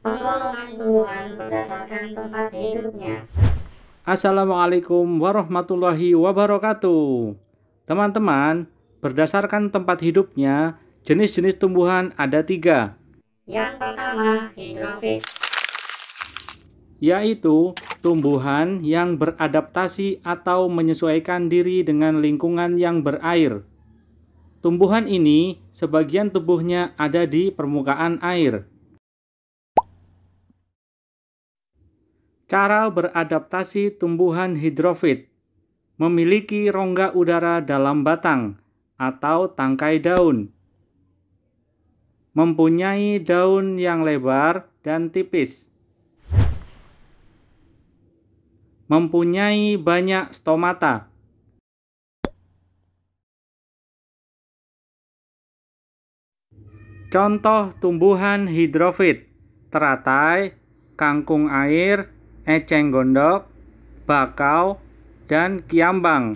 Penggolongan tumbuhan berdasarkan tempat hidupnya. Assalamualaikum warahmatullahi wabarakatuh. Teman-teman, berdasarkan tempat hidupnya, jenis-jenis tumbuhan ada tiga. Yang pertama, hidrofit. Yaitu tumbuhan yang beradaptasi atau menyesuaikan diri dengan lingkungan yang berair. Tumbuhan ini sebagian tubuhnya ada di permukaan air, Cara beradaptasi tumbuhan hidrofit memiliki rongga udara dalam batang atau tangkai daun. Mempunyai daun yang lebar dan tipis. Mempunyai banyak stomata. Contoh tumbuhan hidrofit, teratai, kangkung air, eceng gondok, bakau, dan kiambang.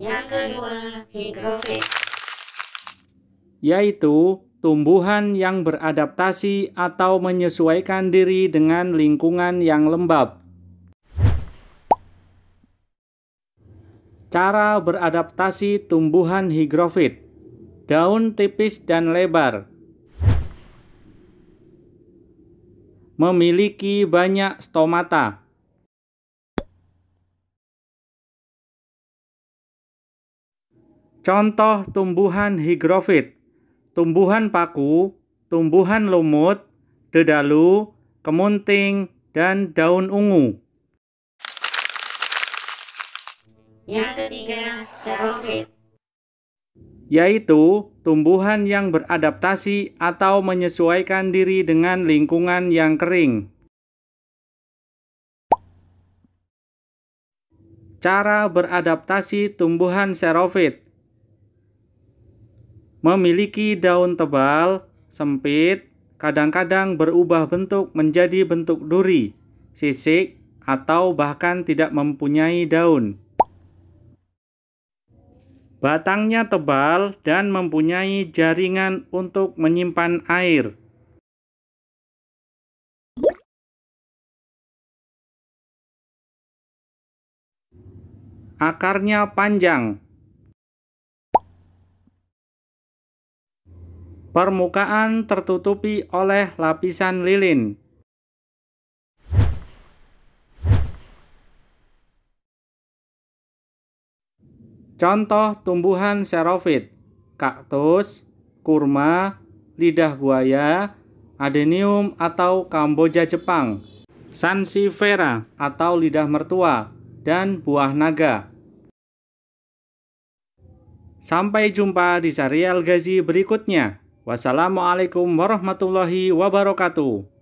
Yang kedua, higrofit. Yaitu tumbuhan yang beradaptasi atau menyesuaikan diri dengan lingkungan yang lembab. Cara beradaptasi tumbuhan higrofit. Daun tipis dan lebar, memiliki banyak stomata. Contoh tumbuhan higrofit, tumbuhan paku, tumbuhan lumut, dedalu, kemunting, dan daun ungu. Yang ketiga, serofit yaitu tumbuhan yang beradaptasi atau menyesuaikan diri dengan lingkungan yang kering. Cara beradaptasi tumbuhan serovit memiliki daun tebal, sempit, kadang-kadang berubah bentuk menjadi bentuk duri, sisik, atau bahkan tidak mempunyai daun. Batangnya tebal dan mempunyai jaringan untuk menyimpan air. Akarnya panjang. Permukaan tertutupi oleh lapisan lilin. Contoh tumbuhan serofit: kaktus, kurma, lidah buaya, adenium atau kamboja Jepang, sansifera atau lidah mertua, dan buah naga. Sampai jumpa di serial Gazi berikutnya. Wassalamualaikum warahmatullahi wabarakatuh.